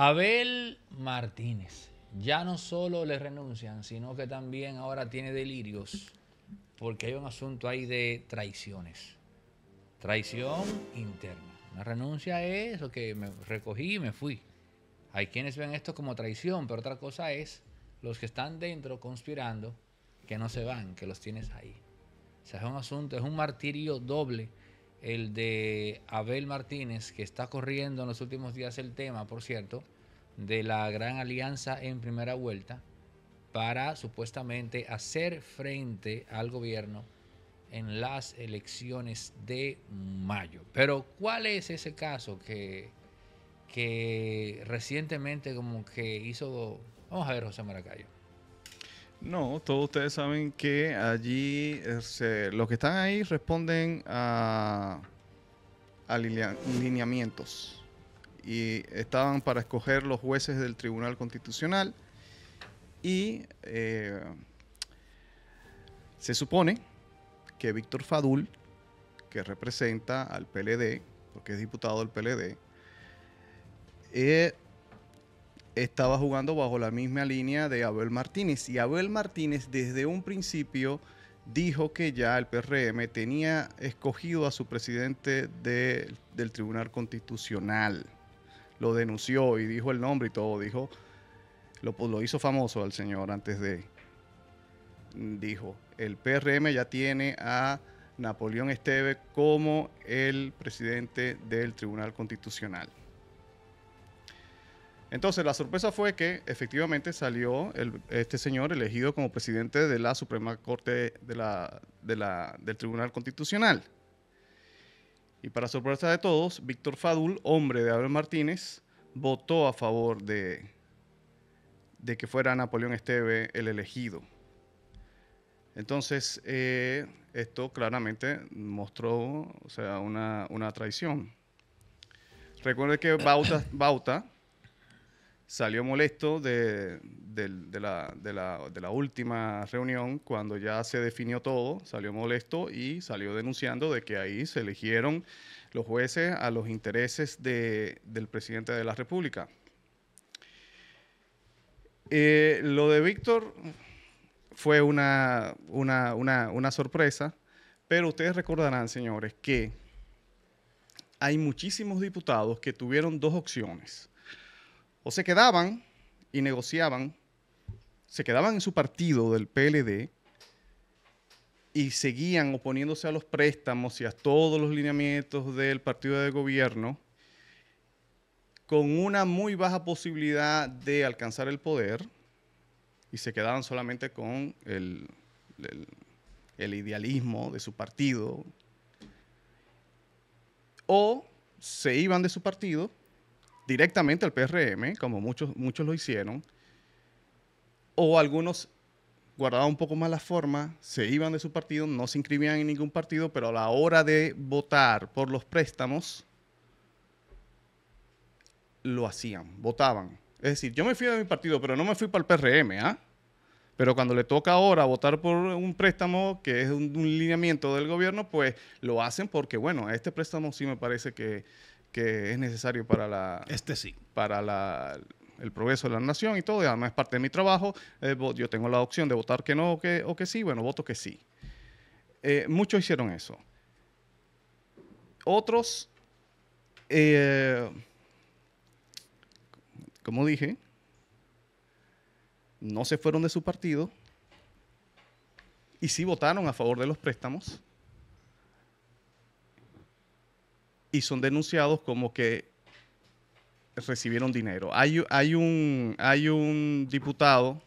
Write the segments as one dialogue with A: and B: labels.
A: Abel Martínez. Ya no solo le renuncian, sino que también ahora tiene delirios, porque hay un asunto ahí de traiciones. Traición interna. Una renuncia es lo que me recogí y me fui. Hay quienes ven esto como traición, pero otra cosa es los que están dentro conspirando que no se van, que los tienes ahí. O sea, es un asunto, es un martirio doble el de Abel Martínez, que está corriendo en los últimos días el tema, por cierto, de la gran alianza en primera vuelta para supuestamente hacer frente al gobierno en las elecciones de mayo. Pero ¿cuál es ese caso que, que recientemente como que hizo... Vamos a ver, José Maracayo.
B: No, todos ustedes saben que allí este, los que están ahí responden a, lineamientos y estaban para escoger los jueces del Tribunal Constitucional y eh, se supone que Víctor Fadul, que representa al PLD, porque es diputado del PLD, eh, estaba jugando bajo la misma línea de Abel Martínez. Y Abel Martínez desde un principio dijo que ya el PRM tenía escogido a su presidente del Tribunal Constitucional. Lo denunció y dijo el nombre y todo. Dijo, lo, pues, lo hizo famoso al señor antes de. Dijo, el PRM ya tiene a Napoleón Esteve como el presidente del Tribunal Constitucional. Entonces, la sorpresa fue que efectivamente salió este señor elegido como presidente de la Suprema Corte de del Tribunal Constitucional. Y para sorpresa de todos, Víctor Fadul, hombre de Abel Martínez, votó a favor de, de que fuera Napoleón Esteve el elegido. Entonces, eh, esto claramente mostró o sea, una, traición. Recuerde que Bauta salió molesto de, la, última reunión, cuando ya se definió todo, salió molesto y salió denunciando de que ahí se eligieron los jueces a los intereses del presidente de la República. Eh, lo de Víctor fue una, una sorpresa, pero ustedes recordarán, señores, que hay muchísimos diputados que tuvieron dos opciones o se quedaban y negociaban, se quedaban en su partido del PLD y seguían oponiéndose a los préstamos y a todos los lineamientos del partido de gobierno con una muy baja posibilidad de alcanzar el poder y se quedaban solamente con el, idealismo de su partido o se iban de su partido directamente al PRM, como muchos, muchos lo hicieron, o algunos guardaban un poco más la forma, se iban de su partido, no se inscribían en ningún partido, pero a la hora de votar por los préstamos, lo hacían, votaban. Es decir, yo me fui de mi partido, pero no me fui para el PRM, ¿ah? Pero cuando le toca ahora votar por un préstamo que es un, un, lineamiento del gobierno, pues lo hacen porque, bueno, este préstamo sí me parece que que es necesario para la... Este sí. Para el progreso de la nación y todo, además es parte de mi trabajo, eh, yo tengo la opción de votar que no o que, o que sí, bueno, voto que sí. Eh, muchos hicieron eso. Otros, eh, como dije, no se fueron de su partido y sí votaron a favor de los préstamos y son denunciados como que recibieron dinero. Hay, hay, un, hay un diputado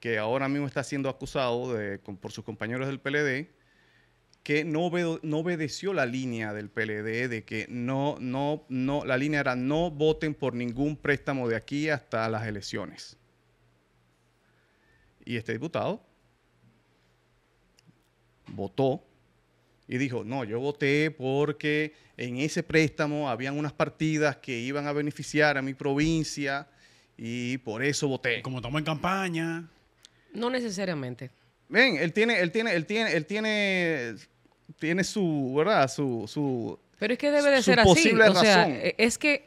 B: que ahora mismo está siendo acusado por sus compañeros del PLD que no, no, obedeció la línea del PLD de que no, no, no, la línea era no voten por ningún préstamo de aquí hasta las elecciones. Y este diputado votó y dijo, no, yo voté porque en ese préstamo habían unas partidas que iban a beneficiar a mi provincia y por eso voté. Como estamos en campaña. No necesariamente. Ven, él tiene, él
C: tiene, él tiene, él tiene, tiene su, ¿verdad? Su, Pero es que debe de ser así. o sea, e, es que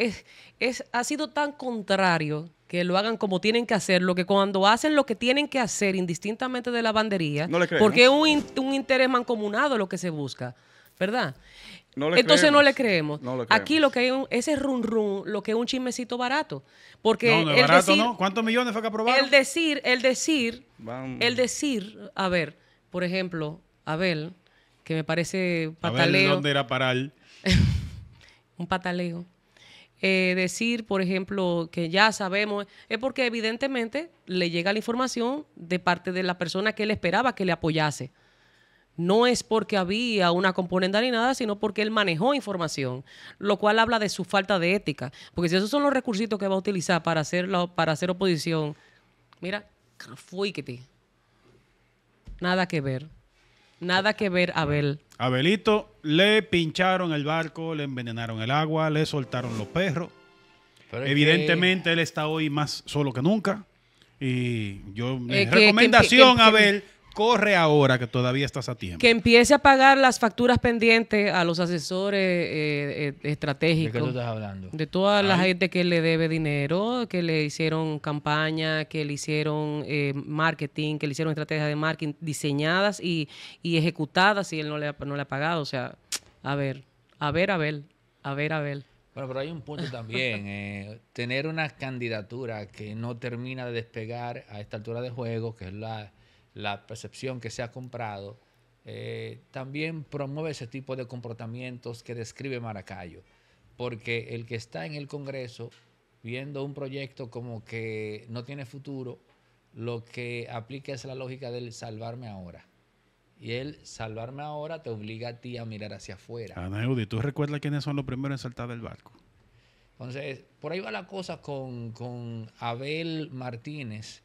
C: es, ha sido tan contrario que lo hagan como tienen que hacer lo que cuando hacen lo que tienen que hacer, indistintamente de la bandería, porque es un, interés mancomunado lo que se busca, ¿verdad? Entonces no le creemos. Aquí lo que hay ese run lo que es un chismecito barato. Porque ¿Cuántos millones fue que aprobaron? El decir, el decir, el decir, a ver, por ejemplo, Abel, que me parece pataleo. era un pataleo. Eh, decir, por ejemplo, que ya sabemos, es porque evidentemente le llega la información de parte de la persona que él esperaba que le apoyase. No es porque había una componente ni nada, sino porque él manejó información, lo cual habla de su falta de ética. Porque si esos son los recursos que va a utilizar para hacer, para hacer oposición, mira, fuíquete. Nada que ver.
D: Nada que ver, Abel. Abelito, le pincharon el barco, le envenenaron el agua, le soltaron los perros. Evidentemente, él está hoy más solo que nunca. Y yo, mi eh, recomendación, Abel, corre ahora que todavía estás a tiempo.
C: Que empiece a pagar las facturas pendientes a los asesores estratégicos. Eh, eh, ¿De qué tú estás hablando? De toda la gente que le debe dinero, que le hicieron campaña, que le hicieron eh, marketing, que le hicieron estrategias de marketing diseñadas y, ejecutadas y él no le, no le ha pagado. O sea, a ver, a ver, a ver, a ver, a ver.
A: Bueno, pero hay un punto también. tener una candidatura que no termina de despegar a esta altura de juego, que es la, la percepción que se ha comprado, eh, también promueve ese tipo de comportamientos que describe Maracayo, porque el que está en el Congreso viendo un proyecto como que no tiene futuro, lo que aplica es la lógica del salvarme ahora. Y el salvarme ahora te obliga a ti a mirar hacia afuera.
D: Anaudi, ah, ¿tú recuerdas quiénes son los primeros en saltar del barco?
A: Entonces, por ahí va la cosa con, con Abel Martínez,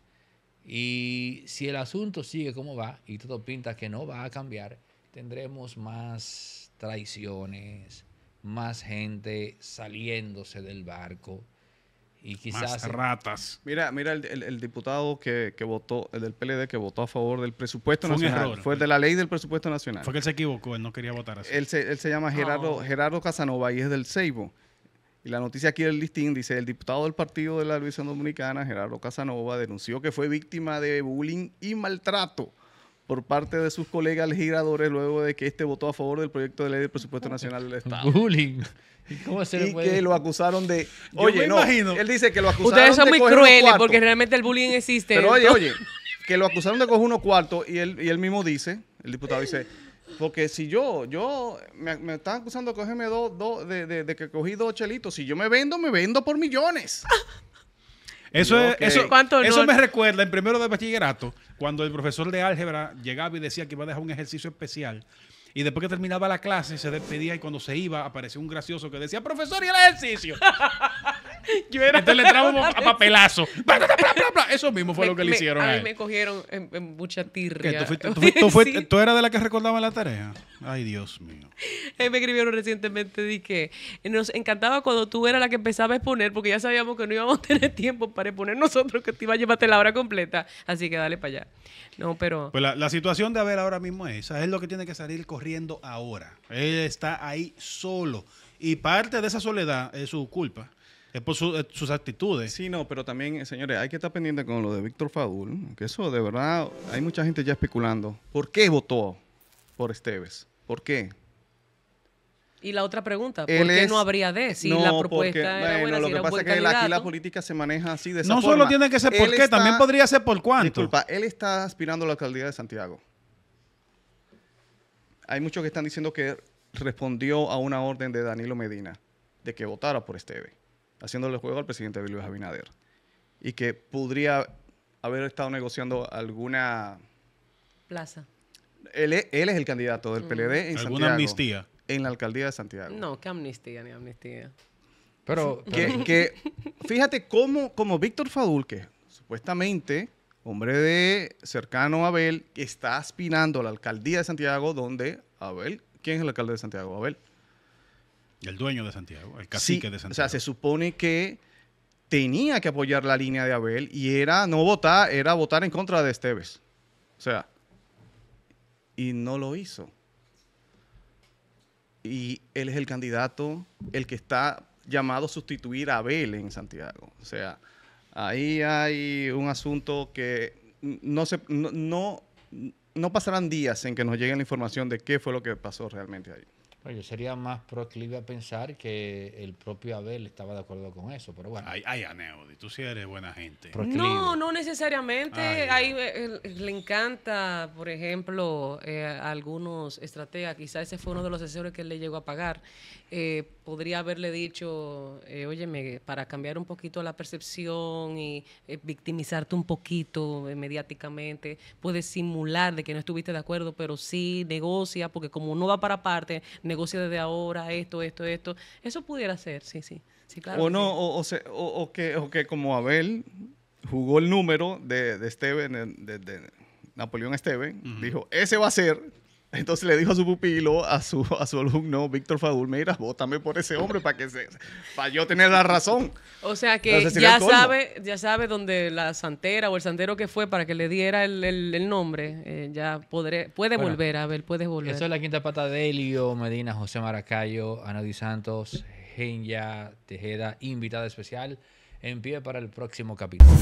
A: y si el asunto sigue como va, y todo pinta que no va a cambiar, tendremos más traiciones, más gente saliéndose del barco. Y quizás... Más ratas.
B: Mira, mira el, diputado que, votó, el del PLD que votó a favor del presupuesto nacional. Fue de la ley del presupuesto nacional.
D: Fue que él se equivocó, él no quería votar
B: así. Él se, llama Gerardo, Gerardo Casanova y es del Seibo. Y la noticia aquí del listín dice, el diputado del Partido de la Televisión Dominicana, Gerardo Casanova, denunció que fue víctima de bullying y maltrato por parte de sus colegas legisladores luego de que este votó a favor del proyecto de ley del presupuesto nacional del Estado. Bullying. ¿Cómo se y puede? que lo acusaron de... Oye, no, imagino. él dice que lo acusaron de Ustedes son muy crueles porque realmente el bullying existe. Pero oye, oye, que lo acusaron de coger unos cuartos y él, y él mismo dice, el diputado dice porque si yo, yo, me, están acusando de cogerme dos, de, que cogí dos chelitos. Si yo me vendo, me vendo por millones.
D: Eso, es, eso, me recuerda en primero de bachillerato, cuando el profesor de álgebra llegaba y decía que iba a dejar un ejercicio especial. Y después que terminaba la clase, se despedía y cuando se iba aparecía un gracioso que decía, profesor, ¿y el ejercicio? Yo era Entonces le trajo a papelazo. Eso mismo fue lo que le hicieron me, me
C: cogieron en, mucha tirria.
D: ¿Tú, eras de la que recordaba la tarea? Ay, Dios mío.
C: me escribieron recientemente y que nos encantaba cuando tú eras la que empezaba a exponer porque ya sabíamos que no íbamos a tener tiempo para exponer nosotros que te iba a llevarte la hora completa. Así que dale para allá.
D: No, pero... Pues la, situación de haber ahora mismo es esa. Es lo que tiene que salir corriendo ahora. Él está ahí solo. Y parte de esa soledad es su culpa. Es por sus actitudes. Sí, no, pero también, eh, señores,
B: hay que estar pendiente con lo de Víctor Fadul, que eso de verdad, hay mucha gente ya especulando. ¿Por qué votó por Esteves? ¿Por qué?
C: Y la otra pregunta, ¿por qué no habría de si la propuesta era buena, Lo si que pasa es que aquí la
B: política se maneja así de esa No solo tiene que ser por qué, también podría ser por cuánto. Disculpa, él está aspirando a la alcaldía de Santiago. Hay muchos que están diciendo que respondió a una orden de Danilo Medina de que votara por Esteves haciéndole juego al presidente Luis Abinader. Y que podría haber estado negociando alguna... Plaza. Él, es, el candidato del mm. PLD en ¿Alguna Santiago. amnistía? En la alcaldía de Santiago.
C: No, qué amnistía, ni amnistía. Pero... Que,
B: fíjate cómo, como Víctor Fadul, supuestamente hombre de cercano a Abel, está aspirando a la alcaldía de Santiago, donde Abel, ¿quién es el alcalde de Santiago? Abel. El dueño de Santiago, el cacique de Santiago. O sea, se supone que tenía que apoyar la línea de Abel y era no votar, era votar en contra de Esteves. O sea, y no lo hizo. Y él es el candidato, el que está llamado a sustituir a Abel en Santiago. O sea, ahí hay un asunto que no se no, no pasarán días en que nos llegue la información de qué fue lo que pasó realmente ahí.
A: Bueno, yo sería más proclive a pensar que el propio Abel estaba de acuerdo con eso, pero bueno. Hay ay tú sí eres buena gente. No, no
C: necesariamente. ahí eh, le encanta, por ejemplo, eh, algunos estrategas, quizás ese fue uno de los asesores que él le llegó a pagar. Eh, podría haberle dicho, oye óyeme, para cambiar un poquito la percepción y victimizarte un poquito mediáticamente, puedes simular de que no estuviste de acuerdo, pero sí negocia, porque como no va para parte, negocio desde ahora esto, esto, esto. Eso pudiera ser, sí, sí. sí claro o no,
B: O, o, que, o, que, como Abel jugó el número de, de de, Napoleón Steven, dijo, ese va a ser entonces le dijo a su pupilo, a su, a su alumno, Víctor Fadul, mira, vótame por ese hombre para que se, para yo tener la razón.
C: O sea que ya sabe, ya sabe dónde la santera o el santero que fue para que le diera el, nombre, eh, ya podré, puede volver, a ver, puede volver. Eso es la
A: quinta pata de Elio, Medina, José Maracayo, Ana Di Santos, Genya Tejeda, invitada especial, en pie para el próximo capítulo.